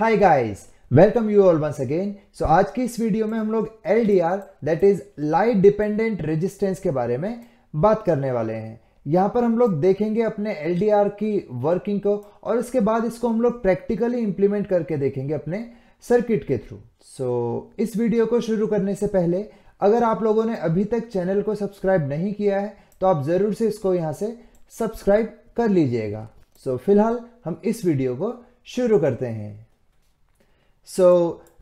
hi guys welcome you all once again so आज की इस वीडियो में हम लोग L D R that is light dependent resistance के बारे में बात करने वाले हैं यहां पर हम लोग देखेंगे अपने एल डी आर की वर्किंग को और इसके बाद इसको हम लोग प्रैक्टिकली इंप्लीमेंट करके देखेंगे अपने सर्किट के थ्रू सो so, इस वीडियो को शुरू करने से पहले अगर आप लोगों ने अभी तक चैनल को सब्सक्राइब नहीं किया है तो आप ज़रूर से इसको यहाँ से सब्सक्राइब कर लीजिएगा सो so, फिलहाल हम इस वीडियो को शुरू करते हैं सो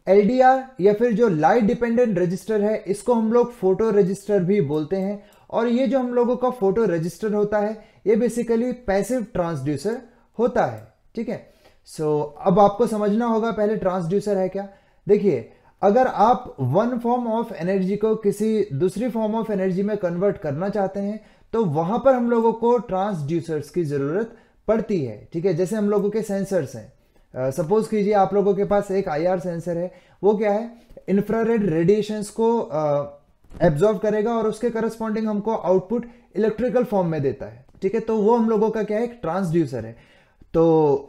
एल या फिर जो लाइट डिपेंडेंट रजिस्टर है इसको हम लोग फोटो रजिस्टर भी बोलते हैं और ये जो हम लोगों का फोटो रजिस्टर होता है ये बेसिकली पैसिव ट्रांसड्यूसर होता है ठीक है सो अब आपको समझना होगा पहले ट्रांसड्यूसर है क्या देखिए अगर आप वन फॉर्म ऑफ एनर्जी को किसी दूसरी फॉर्म ऑफ एनर्जी में कन्वर्ट करना चाहते हैं तो वहां पर हम लोगों को ट्रांसड्यूसर्स की जरूरत पड़ती है ठीक है जैसे हम लोगों के सेंसर्स हैं सपोज़ कीजिए आप लोगों के पास एक आईआर सेंसर है वो क्या है इंफ्रारेड रेडिएशंस को एब्जॉर्व करेगा और उसके करस्पॉन्डिंग हमको आउटपुट इलेक्ट्रिकल फॉर्म में देता है ठीक है तो वो हम लोगों का क्या है ट्रांसड्यूसर है तो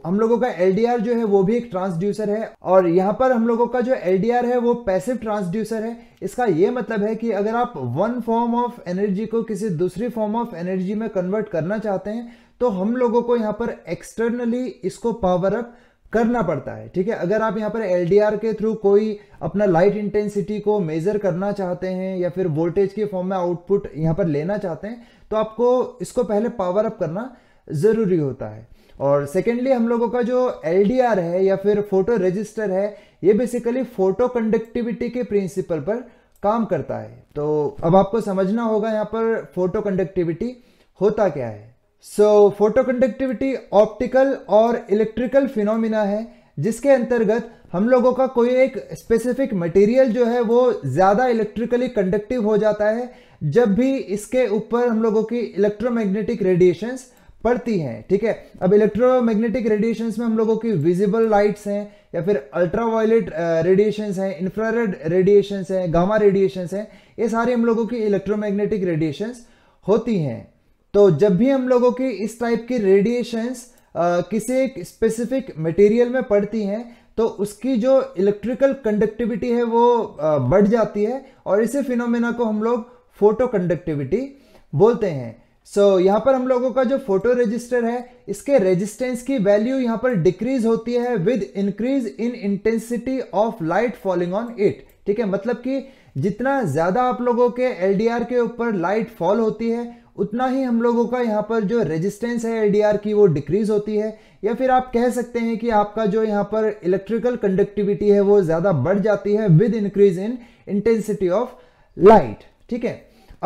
हम लोगों का एल जो है वो भी एक ट्रांसड्यूसर है और यहाँ पर हम लोगों का जो एल है वो पैसिव ट्रांसड्यूसर है इसका ये मतलब है कि अगर आप वन फॉर्म ऑफ एनर्जी को किसी दूसरी फॉर्म ऑफ एनर्जी में कन्वर्ट करना चाहते हैं तो हम लोगों को यहाँ पर एक्सटर्नली इसको पावर अप करना पड़ता है ठीक है अगर आप यहाँ पर एल के थ्रू कोई अपना लाइट इंटेंसिटी को मेजर करना चाहते हैं या फिर वोल्टेज के फॉर्म में आउटपुट यहाँ पर लेना चाहते हैं तो आपको इसको पहले पावर अप करना ज़रूरी होता है और सेकेंडली हम लोगों का जो एल है या फिर फोटो रजिस्टर है ये बेसिकली फोटो कंडक्टिविटी के प्रिंसिपल पर काम करता है तो अब आपको समझना होगा यहाँ पर फोटो कंडक्टिविटी होता क्या है सो फोटोकंडक्टिविटी ऑप्टिकल और इलेक्ट्रिकल फिनोमिना है जिसके अंतर्गत हम लोगों का कोई एक स्पेसिफिक मटेरियल जो है वो ज़्यादा इलेक्ट्रिकली कंडक्टिव हो जाता है जब भी इसके ऊपर हम लोगों की इलेक्ट्रोमैग्नेटिक रेडिएशंस पड़ती हैं ठीक है अब इलेक्ट्रोमैग्नेटिक रेडिएशंस में हम लोगों की विजिबल लाइट्स हैं या फिर अल्ट्रावायलेट रेडिएशंस हैं इंफ्रारेड रेडिएशंस हैं गामा रेडिएशंस हैं ये सारे हम लोगों की इलेक्ट्रोमैग्नेटिक रेडिएशंस होती हैं तो जब भी हम लोगों की इस टाइप की रेडिएशंस किसी एक स्पेसिफिक मटेरियल में पड़ती हैं तो उसकी जो इलेक्ट्रिकल कंडक्टिविटी है वो बढ़ जाती है और इसी फिनोमेना को हम लोग फोटो कंडक्टिविटी बोलते हैं सो so, यहाँ पर हम लोगों का जो फोटो रजिस्टर है इसके रेजिस्टेंस की वैल्यू यहाँ पर डिक्रीज होती है with increase in intensity of light falling on it ठीक है मतलब कि जितना ज़्यादा आप लोगों के एल के ऊपर लाइट फॉल होती है उतना ही हम लोगों का यहाँ पर जो रेजिस्टेंस है एल की वो डिक्रीज होती है या फिर आप कह सकते हैं कि आपका जो यहाँ पर इलेक्ट्रिकल कंडक्टिविटी है वो ज़्यादा बढ़ जाती है with increase in intensity of light ठीक है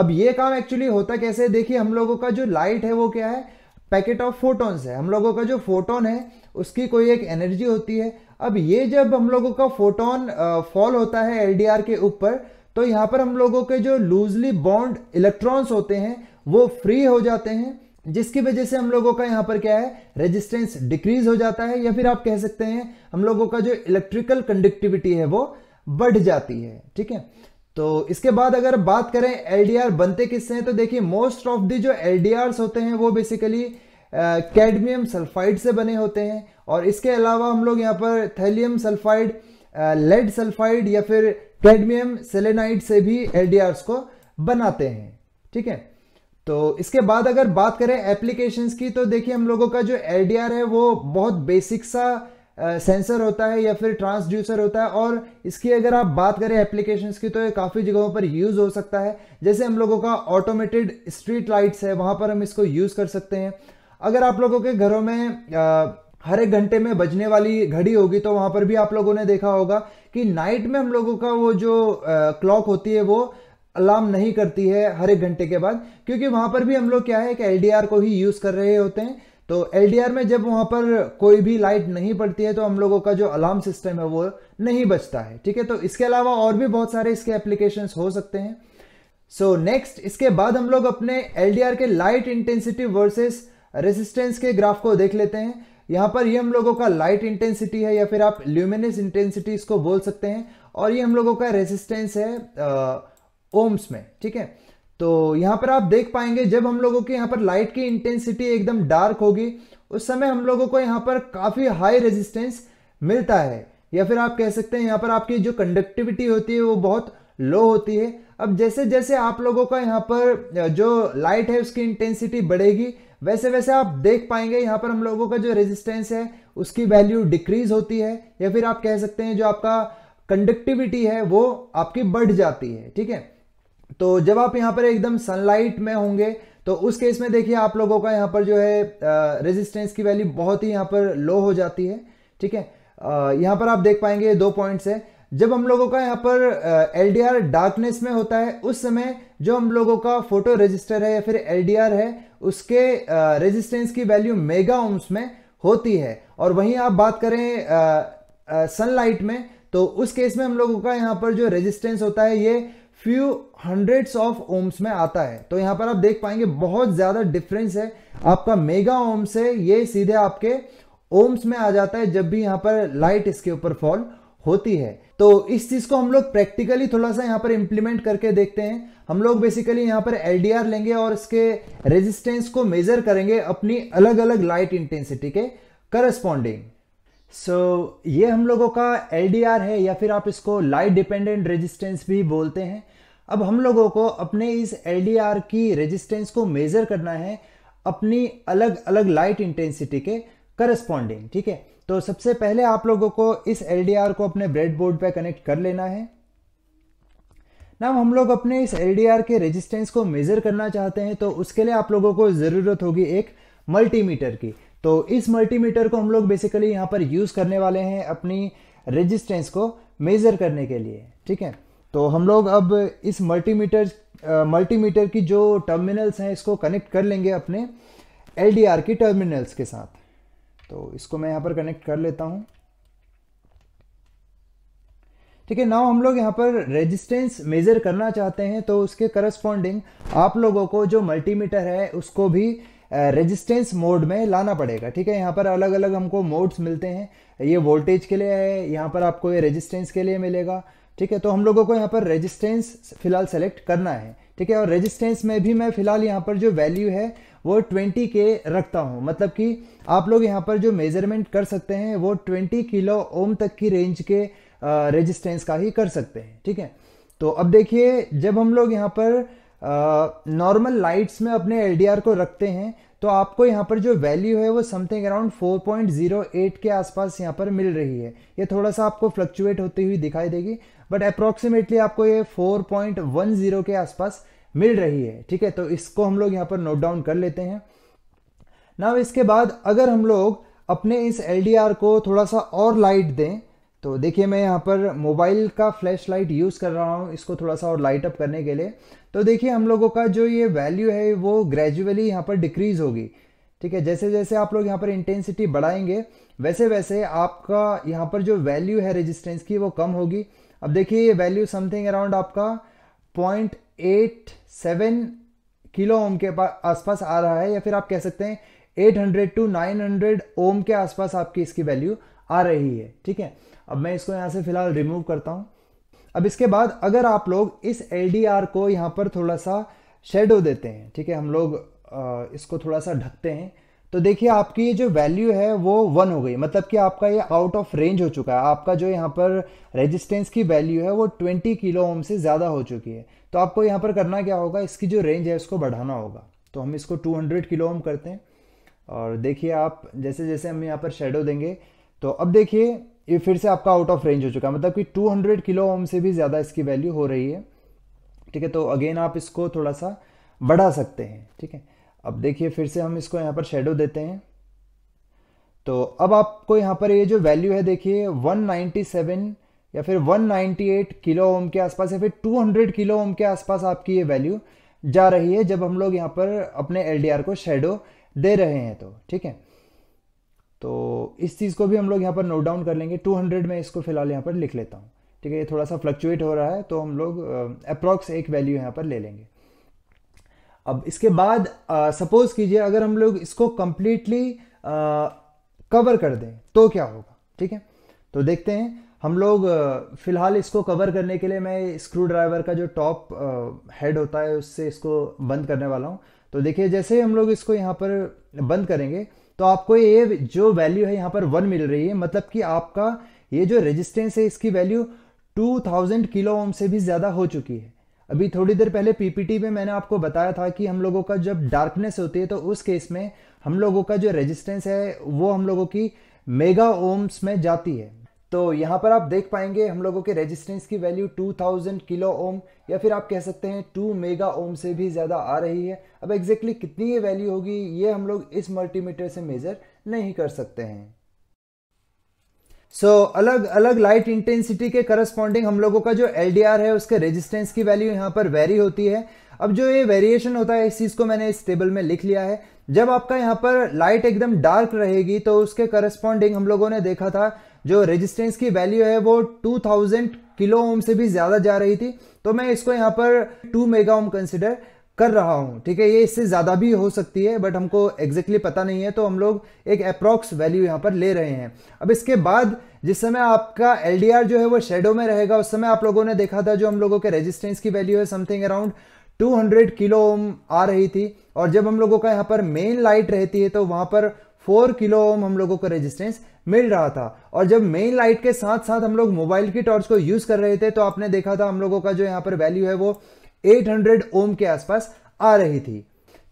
अब ये काम एक्चुअली होता कैसे देखिए हम लोगों का जो लाइट है वो क्या है पैकेट ऑफ फोटोन्स है हम लोगों का जो फोटोन है उसकी कोई एक एनर्जी होती है अब ये जब हम लोगों का फोटोन फॉल होता है एलडीआर के ऊपर तो यहाँ पर हम लोगों के जो लूजली बॉन्ड इलेक्ट्रॉन्स होते हैं वो फ्री हो जाते हैं जिसकी वजह से हम लोगों का यहाँ पर क्या है रेजिस्टेंस डिक्रीज हो जाता है या फिर आप कह सकते हैं हम लोगों का जो इलेक्ट्रिकल कंडक्टिविटी है वो बढ़ जाती है ठीक है तो इसके बाद अगर बात करें एलडीआर बनते किससे हैं तो देखिए मोस्ट ऑफ दी जो एलडीआरस होते हैं वो बेसिकली कैडमियम सल्फाइड से बने होते हैं और इसके अलावा हम लोग यहाँ पर थैलियम सल्फाइड लेड सल्फाइड या फिर कैडमियम सेलेनाइड से भी एलडीआरस को बनाते हैं ठीक है तो इसके बाद अगर बात करें एप्लीकेशंस की तो देखिए हम लोगों का जो एल है वो बहुत बेसिक सा सेंसर uh, होता है या फिर ट्रांसड्यूसर होता है और इसकी अगर आप बात करें एप्लीकेशंस की तो ये काफ़ी जगहों पर यूज़ हो सकता है जैसे हम लोगों का ऑटोमेटेड स्ट्रीट लाइट्स है वहाँ पर हम इसको यूज़ कर सकते हैं अगर आप लोगों के घरों में uh, हर एक घंटे में बजने वाली घड़ी होगी तो वहाँ पर भी आप लोगों ने देखा होगा कि नाइट में हम लोगों का वो जो क्लॉक uh, होती है वो अलार्म नहीं करती है हर एक घंटे के बाद क्योंकि वहां पर भी हम लोग क्या है कि एल को ही यूज कर रहे होते हैं तो एल में जब वहां पर कोई भी लाइट नहीं पड़ती है तो हम लोगों का जो अलार्म सिस्टम है वो नहीं बचता है ठीक है तो इसके अलावा और भी बहुत सारे इसके एप्लीकेशन हो सकते हैं सो so, नेक्स्ट इसके बाद हम लोग अपने एल के लाइट इंटेंसिटी वर्सेस रेजिस्टेंस के ग्राफ को देख लेते हैं यहां पर ये हम लोगों का लाइट इंटेंसिटी है या फिर आप ल्यूमिनस इंटेंसिटी इसको बोल सकते हैं और ये हम लोगों का रेजिस्टेंस है आ, ओम्स में ठीक है तो यहाँ पर आप देख पाएंगे जब हम लोगों के यहाँ पर लाइट की इंटेंसिटी एकदम डार्क होगी उस समय हम लोगों को यहाँ पर काफ़ी हाई रेजिस्टेंस मिलता है या फिर आप कह सकते हैं यहाँ पर आपकी जो कंडक्टिविटी होती है वो बहुत लो होती है अब जैसे जैसे आप लोगों का यहाँ पर जो लाइट है उसकी इंटेंसिटी बढ़ेगी वैसे वैसे आप देख पाएंगे यहाँ पर हम लोगों का जो रेजिस्टेंस है उसकी वैल्यू डिक्रीज होती है या फिर आप कह सकते हैं जो आपका कंडक्टिविटी है वो आपकी बढ़ जाती है ठीक है तो जब आप यहाँ पर एकदम सनलाइट में होंगे तो उस केस में देखिए आप लोगों का यहाँ पर जो है रेजिस्टेंस की वैल्यू बहुत ही यहाँ पर लो हो जाती है ठीक है यहाँ पर आप देख पाएंगे दो पॉइंट्स है जब हम लोगों का यहाँ पर एल डी आर डार्कनेस में होता है उस समय जो हम लोगों का फोटो रजिस्टर है या फिर एल डी आर है उसके रेजिस्टेंस की वैल्यू मेगा ओम्स में होती है और वहीं आप बात करें सनलाइट में तो उस केस में हम लोगों का यहाँ पर जो रेजिस्टेंस होता है ये फ्यू हंड्रेड्स ऑफ ओम्स में आता है तो यहाँ पर आप देख पाएंगे बहुत ज़्यादा डिफरेंस है आपका मेगा ओम्स से ये सीधे आपके ओम्स में आ जाता है जब भी यहाँ पर लाइट इसके ऊपर फॉल होती है तो इस चीज को हम लोग प्रैक्टिकली थोड़ा सा यहाँ पर इंप्लीमेंट करके देखते हैं हम लोग बेसिकली यहाँ पर एल लेंगे और इसके रेजिस्टेंस को मेजर करेंगे अपनी अलग अलग लाइट इंटेंसिटी के करस्पॉन्डिंग सो so, ये हम लोगों का एल है या फिर आप इसको लाइट डिपेंडेंट रेजिस्टेंस भी बोलते हैं अब हम लोगों को अपने इस एल की रेजिस्टेंस को मेज़र करना है अपनी अलग अलग लाइट इंटेंसिटी के करस्पॉन्डिंग ठीक है तो सबसे पहले आप लोगों को इस एल को अपने ब्रेडबोर्ड पर कनेक्ट कर लेना है ना हम लोग अपने इस एल के रेजिस्टेंस को मेज़र करना चाहते हैं तो उसके लिए आप लोगों को ज़रूरत होगी एक मल्टीमीटर की तो इस मल्टीमीटर को हम लोग बेसिकली यहाँ पर यूज़ करने वाले हैं अपनी रेजिस्टेंस को मेज़र करने के लिए ठीक है तो हम लोग अब इस मल्टीमीटर मल्टीमीटर की जो टर्मिनल्स हैं इसको कनेक्ट कर लेंगे अपने एल की टर्मिनल्स के साथ तो इसको मैं यहाँ पर कनेक्ट कर लेता हूँ ठीक है नाउ हम लोग यहाँ पर रेजिस्टेंस मेजर करना चाहते हैं तो उसके करस्पॉन्डिंग आप लोगों को जो मल्टीमीटर है उसको भी रेजिस्टेंस मोड में लाना पड़ेगा ठीक है यहाँ पर अलग अलग हमको मोड्स मिलते हैं ये वोल्टेज के लिए है यहाँ पर आपको ये रेजिस्टेंस के लिए मिलेगा ठीक है तो हम लोगों को यहाँ पर रेजिस्टेंस फिलहाल सेलेक्ट करना है ठीक है और रेजिस्टेंस में भी मैं फिलहाल यहाँ पर जो वैल्यू है वो ट्वेंटी के रखता हूँ मतलब कि आप लोग यहाँ पर जो मेजरमेंट कर सकते हैं वो ट्वेंटी किलो ओम तक की रेंज के रेजिस्टेंस का ही कर सकते हैं ठीक है तो अब देखिए जब हम लोग यहाँ पर नॉर्मल लाइट्स में अपने एल को रखते हैं तो आपको यहाँ पर जो वैल्यू है वो समथिंग अराउंड 4.08 के आसपास यहाँ पर मिल रही है ये थोड़ा सा आपको फ्लक्चुएट होती हुई दिखाई देगी बट अप्रोक्सीमेटली आपको ये 4.10 के आसपास मिल रही है ठीक है तो इसको हम लोग यहाँ पर नोट डाउन कर लेते हैं ना इसके बाद अगर हम लोग अपने इस एल को थोड़ा सा और लाइट दें तो देखिए मैं यहाँ पर मोबाइल का फ्लैश लाइट यूज़ कर रहा हूँ इसको थोड़ा सा और लाइट अप करने के लिए तो देखिए हम लोगों का जो ये वैल्यू है वो ग्रेजुअली यहाँ पर डिक्रीज़ होगी ठीक है जैसे जैसे आप लोग यहाँ पर इंटेंसिटी बढ़ाएंगे वैसे वैसे आपका यहाँ पर जो वैल्यू है रेजिस्टेंस की वो कम होगी अब देखिए ये वैल्यू समथिंग अराउंड आपका point eight seven kilo ohm के आसपास आ रहा है या फिर आप कह सकते हैं 800 टू 900 ओम के आसपास आपकी इसकी वैल्यू आ रही है ठीक है अब मैं इसको यहाँ से फिलहाल रिमूव करता हूँ अब इसके बाद अगर आप लोग इस एल को यहाँ पर थोड़ा सा शेडो देते हैं ठीक है हम लोग इसको थोड़ा सा ढकते हैं तो देखिए आपकी ये जो वैल्यू है वो वन हो गई मतलब कि आपका ये आउट ऑफ रेंज हो चुका है आपका जो यहाँ पर रेजिस्टेंस की वैल्यू है वो ट्वेंटी किलो ओम से ज़्यादा हो चुकी है तो आपको यहाँ पर करना क्या होगा इसकी जो रेंज है उसको बढ़ाना होगा तो हम इसको टू हंड्रेड किलो ओम करते हैं और देखिए आप जैसे जैसे हम यहाँ पर शेडो देंगे तो अब देखिए ये फिर से आपका आउट ऑफ रेंज हो चुका है मतलब कि 200 किलो ओम से भी ज़्यादा इसकी वैल्यू हो रही है ठीक है तो अगेन आप इसको थोड़ा सा बढ़ा सकते हैं ठीक है अब देखिए फिर से हम इसको यहाँ पर शेडो देते हैं तो अब आपको यहाँ पर ये जो वैल्यू है देखिए 197 या फिर 198 किलो ओम के आसपास या फिर 200 किलो ओम के आसपास आपकी ये वैल्यू जा रही है जब हम लोग यहाँ पर अपने एल को शेडो दे रहे हैं तो ठीक है तो इस चीज़ को भी हम लोग यहाँ पर नोट डाउन कर लेंगे 200 में इसको फिलहाल यहाँ पर लिख लेता हूँ ठीक है ये थोड़ा सा फ्लक्चुएट हो रहा है तो हम लोग अप्रॉक्स एक वैल्यू यहाँ पर ले लेंगे अब इसके बाद सपोज कीजिए अगर हम लोग इसको कम्प्लीटली कवर कर दें तो क्या होगा ठीक है तो देखते हैं हम लोग फिलहाल इसको कवर करने के लिए मैं स्क्रू ड्राइवर का जो टॉप हेड होता है उससे इसको बंद करने वाला हूँ तो देखिए जैसे हम लोग इसको यहाँ पर बंद करेंगे तो आपको ये जो वैल्यू है यहाँ पर वन मिल रही है मतलब कि आपका ये जो रेजिस्टेंस है इसकी वैल्यू 2000 किलो ओम से भी ज़्यादा हो चुकी है अभी थोड़ी देर पहले पीपीटी में मैंने आपको बताया था कि हम लोगों का जब डार्कनेस होती है तो उस केस में हम लोगों का जो रेजिस्टेंस है वो हम लोगों की मेगा ओम्स में जाती है तो यहाँ पर आप देख पाएंगे हम लोगों के रेजिस्टेंस की वैल्यू 2000 किलो ओम या फिर आप कह सकते हैं 2 मेगा ओम से भी ज़्यादा आ रही है अब एग्जैक्टली कितनी ये वैल्यू होगी ये हम लोग इस मल्टीमीटर से मेज़र नहीं कर सकते हैं सो so, अलग अलग लाइट इंटेंसिटी के करस्पॉन्डिंग हम लोगों का जो एल है उसके रेजिस्टेंस की वैल्यू यहाँ पर वेरी होती है अब जो ये वेरिएशन होता है इस चीज़ को मैंने इस टेबल में लिख लिया है जब आपका यहाँ पर लाइट एकदम डार्क रहेगी तो उसके करस्पॉन्डिंग हम लोगों ने देखा था जो रेजिस्टेंस की वैल्यू है वो 2000 किलो ओम से भी ज़्यादा जा रही थी तो मैं इसको यहाँ पर 2 मेगा ओम कंसिडर कर रहा हूँ ठीक है ये इससे ज़्यादा भी हो सकती है बट हमको एग्जैक्टली exactly पता नहीं है तो हम लोग एक अप्रोक्स वैल्यू यहाँ पर ले रहे हैं अब इसके बाद जिस समय आपका एल जो है वो शेडो में रहेगा उस समय आप लोगों ने देखा था जो हम लोगों के रेजिस्टेंस की वैल्यू है समथिंग अराउंड 200 किलो ओम आ रही थी और जब हम लोगों का यहाँ पर मेन लाइट रहती है तो वहां पर फोर किलो ओम हम लोगों को रेजिस्टेंस मिल रहा था और जब मेन लाइट के साथ साथ हम लोग मोबाइल की टॉर्च को यूज कर रहे थे तो आपने देखा था हम लोगों का जो यहाँ पर वैल्यू है वो 800 ओम के आसपास आ रही थी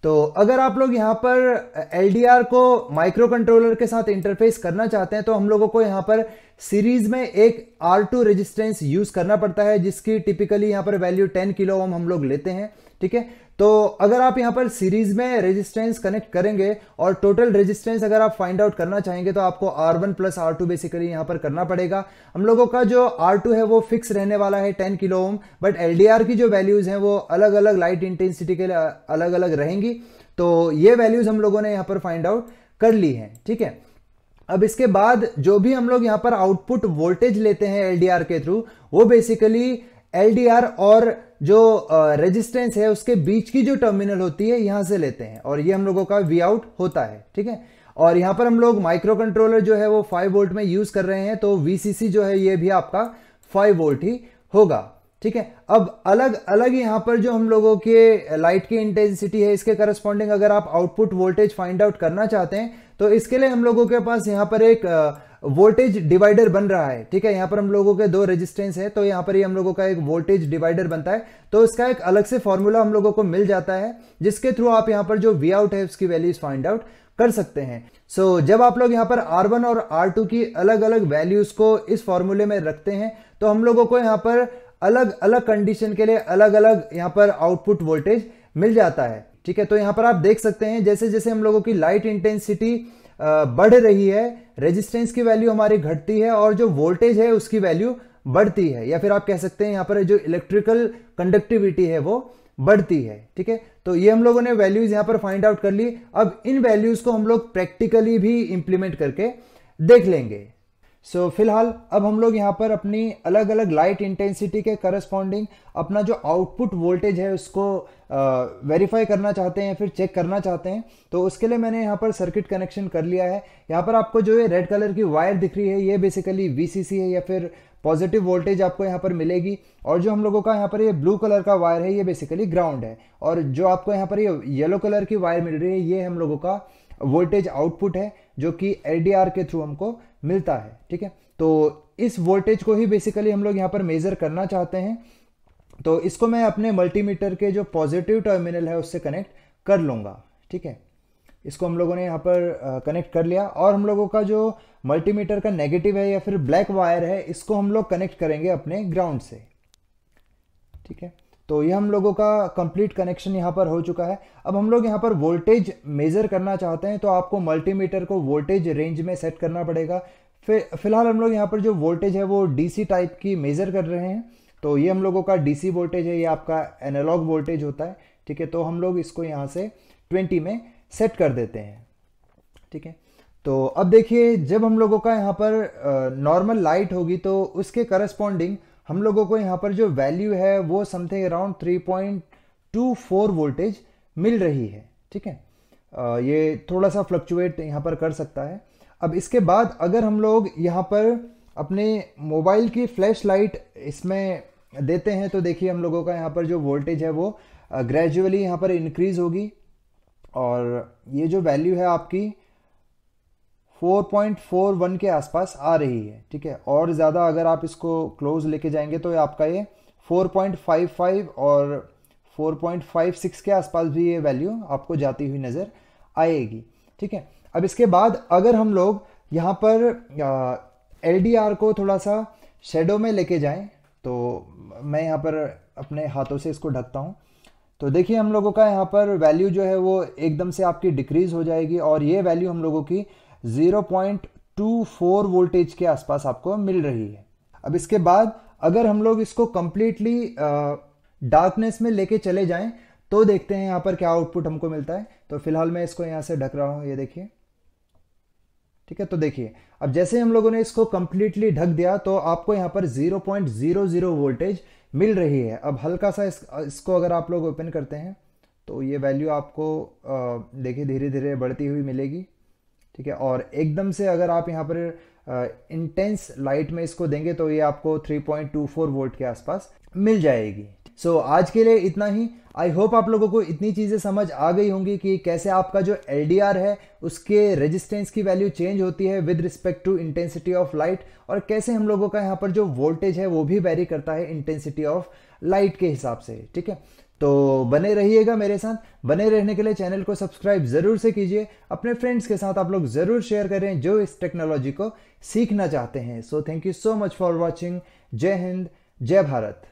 तो अगर आप लोग यहाँ पर एल को माइक्रो कंट्रोलर के साथ इंटरफेस करना चाहते हैं तो हम लोगों को यहाँ पर सीरीज में एक आर टू रेजिस्टेंस यूज करना पड़ता है जिसकी टिपिकली यहाँ पर वैल्यू 10 किलो ओम हम लोग लेते हैं ठीक है तो अगर आप यहां पर सीरीज में रेजिस्टेंस कनेक्ट करेंगे और टोटल रेजिस्टेंस अगर आप फाइंड आउट करना चाहेंगे तो आपको R one plus R basically यहां पर करना पड़ेगा हम लोगों का जो आर टू है वो फिक्स रहने वाला है ten kilo ohm but L की जो वैल्यूज हैं वो अलग अलग लाइट इंटेंसिटी के लिए अलग अलग रहेंगी तो ये वैल्यूज हम लोगों ने यहाँ पर फाइंड आउट कर ली है ठीक है अब इसके बाद जो भी हम लोग यहाँ पर आउटपुट वोल्टेज लेते हैं एल के थ्रू वो बेसिकली एलडीआर और जो रेजिस्टेंस है उसके बीच की जो टर्मिनल होती है यहां से लेते हैं और ये हम लोगों का वी आउट होता है ठीक है और यहां पर हम लोग माइक्रो कंट्रोलर जो है वो 5 वोल्ट में यूज कर रहे हैं तो वीसीसी जो है ये भी आपका 5 वोल्ट ही होगा ठीक है अब अलग अलग यहां पर जो हम लोगों के लाइट की इंटेंसिटी है इसके करस्पॉन्डिंग अगर आप आउटपुट वोल्टेज फाइंड आउट करना चाहते हैं तो इसके लिए हम लोगों के पास यहां पर एक वोल्टेज डिवाइडर बन रहा है ठीक है यहां पर हम लोगों के दो रेजिस्टेंस है तो यहां पर ही हम लोगों का एक वोल्टेज डिवाइडर बनता है तो इसका एक अलग से फॉर्मूला हम लोगों को मिल जाता है जिसके थ्रू आप यहाँ पर जो वी आउट है उसकी वैल्यूज फाइंड आउट कर सकते हैं सो so, जब आप लोग यहाँ पर वन और टू की अलग अलग वैल्यूज को इस फॉर्मूले में रखते हैं तो हम लोगों को यहां पर अलग अलग कंडीशन के लिए अलग अलग यहाँ पर आउटपुट वोल्टेज मिल जाता है ठीक है तो यहां पर आप देख सकते हैं जैसे जैसे हम लोगों की लाइट इंटेंसिटी बढ़ रही है रेजिस्टेंस की वैल्यू हमारी घटती है और जो वोल्टेज है उसकी वैल्यू बढ़ती है या फिर आप कह सकते हैं यहाँ पर जो इलेक्ट्रिकल कंडक्टिविटी है वो बढ़ती है ठीक है तो ये हम लोगों ने वैल्यूज यहाँ पर फाइंड आउट कर ली अब इन वैल्यूज को हम लोग प्रैक्टिकली भी इंप्लीमेंट करके देख लेंगे सो so, फिलहाल अब हम लोग यहाँ पर अपनी अलग अलग लाइट इंटेंसिटी के करस्पॉन्डिंग अपना जो आउटपुट वोल्टेज है उसको वेरीफाई करना चाहते हैं या फिर चेक करना चाहते हैं तो उसके लिए मैंने यहाँ पर सर्किट कनेक्शन कर लिया है यहाँ पर आपको जो ये रेड कलर की वायर दिख रही है ये बेसिकली वी है या फिर पॉजिटिव वोल्टेज आपको यहाँ पर मिलेगी और जो हम लोगों का यहाँ पर ये ब्लू कलर का वायर है ये बेसिकली ग्राउंड है और जो आपको यहाँ पर ये येलो कलर की वायर मिल रही है ये हम लोगों का वोल्टेज आउटपुट है जो कि एल के थ्रू हमको मिलता है ठीक है तो इस वोल्टेज को ही बेसिकली हम लोग यहाँ पर मेज़र करना चाहते हैं तो इसको मैं अपने मल्टीमीटर के जो पॉजिटिव टर्मिनल है उससे कनेक्ट कर लूँगा ठीक है इसको हम लोगों ने यहाँ पर कनेक्ट कर लिया और हम लोगों का जो मल्टीमीटर का नेगेटिव है या फिर ब्लैक वायर है इसको हम लोग कनेक्ट करेंगे अपने ग्राउंड से ठीक है तो ये हम लोगों का कंप्लीट कनेक्शन यहाँ पर हो चुका है अब हम लोग यहाँ पर वोल्टेज मेज़र करना चाहते हैं तो आपको मल्टीमीटर को वोल्टेज रेंज में सेट करना पड़ेगा फिर फिलहाल हम लोग यहाँ पर जो वोल्टेज है वो डीसी टाइप की मेज़र कर रहे हैं तो ये हम लोगों का डीसी वोल्टेज है ये आपका एनालॉग वोल्टेज होता है ठीक है तो हम लोग इसको यहाँ से ट्वेंटी में सेट कर देते हैं ठीक है तो अब देखिए जब हम लोगों का यहाँ पर नॉर्मल लाइट होगी तो उसके करस्पॉन्डिंग हम लोगों को यहाँ पर जो वैल्यू है वो समथिंग अराउंड 3.24 वोल्टेज मिल रही है ठीक है ये थोड़ा सा फ्लक्चुएट यहाँ पर कर सकता है अब इसके बाद अगर हम लोग यहाँ पर अपने मोबाइल की फ्लैश लाइट इसमें देते हैं तो देखिए हम लोगों का यहाँ पर जो वोल्टेज है वो ग्रेजुअली यहाँ पर इंक्रीज़ होगी और ये जो वैल्यू है आपकी 4.41 के आसपास आ रही है ठीक है और ज़्यादा अगर आप इसको क्लोज लेके जाएंगे तो आपका ये 4.55 और 4.56 के आसपास भी ये वैल्यू आपको जाती हुई नज़र आएगी ठीक है अब इसके बाद अगर हम लोग यहाँ पर एल को थोड़ा सा शेडो में लेके जाएं तो मैं यहाँ पर अपने हाथों से इसको ढकता हूँ तो देखिए हम लोगों का यहाँ पर वैल्यू जो है वो एकदम से आपकी डिक्रीज़ हो जाएगी और ये वैल्यू हम लोगों की 0.24 वोल्टेज के आसपास आपको मिल रही है अब इसके बाद अगर हम लोग इसको कंप्लीटली डार्कनेस में लेके चले जाएं तो देखते हैं यहां पर क्या आउटपुट हमको मिलता है तो फिलहाल मैं इसको यहां से ढक रहा हूं ये देखिए ठीक है तो देखिए अब जैसे हम लोगों ने इसको कंप्लीटली ढक दिया तो आपको यहां पर 0.00 वोल्टेज मिल रही है अब हल्का सा इस, इसको अगर आप लोग ओपन करते हैं तो ये वैल्यू आपको देखिए धीरे धीरे बढ़ती हुई मिलेगी ठीक है और एकदम से अगर आप यहाँ पर इंटेंस लाइट में इसको देंगे तो ये आपको 3.24 वोल्ट के आसपास मिल जाएगी सो so, आज के लिए इतना ही आई होप आप लोगों को इतनी चीज़ें समझ आ गई होंगी कि कैसे आपका जो एल है उसके रेजिस्टेंस की वैल्यू चेंज होती है with respect to intensity of light और कैसे हम लोगों का यहाँ पर जो वोल्टेज है वो भी वेरी करता है इंटेंसिटी ऑफ लाइट के हिसाब से ठीक है तो बने रहिएगा मेरे साथ बने रहने के लिए चैनल को सब्सक्राइब ज़रूर से कीजिए अपने फ्रेंड्स के साथ आप लोग ज़रूर शेयर करें जो इस टेक्नोलॉजी को सीखना चाहते हैं so thank you so much for watching जय हिंद जय भारत